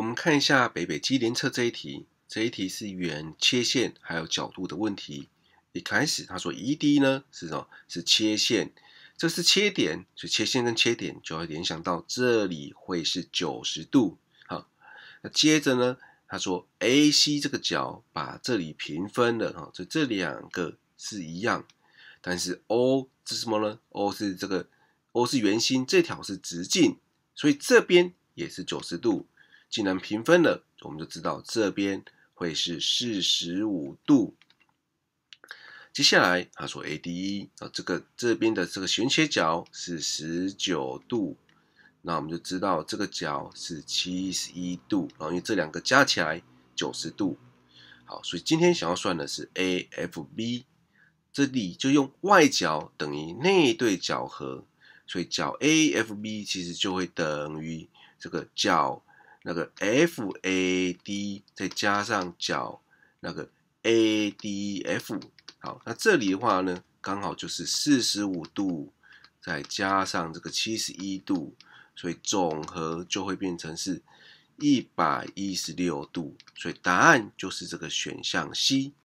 我们看一下北北基联测这一题，这一题是圆切线还有角度的问题。一开始他说 ED 呢是哦是切线，这是切点，所以切线跟切点就会联想到这里会是九十度。好，那接着呢，他说 AC 这个角把这里平分了，哈，所以这两个是一样。但是 O 是什么呢？O 是这个 O 是圆心，这条是直径，所以这边也是九十度。既然平分了，我们就知道这边会是四十五度。接下来他说 ADE，啊，这个这边的这个旋切角是十九度，那我们就知道这个角是七十一度。然后因为这两个加起来九十度，好，所以今天想要算的是 AFB，这里就用外角等于内对角和，所以角 AFB 其实就会等于这个角。那个 FAD 再加上角那个 ADF，好，那这里的话呢，刚好就是四十五度再加上这个七十一度，所以总和就会变成是一百一十六度，所以答案就是这个选项 C。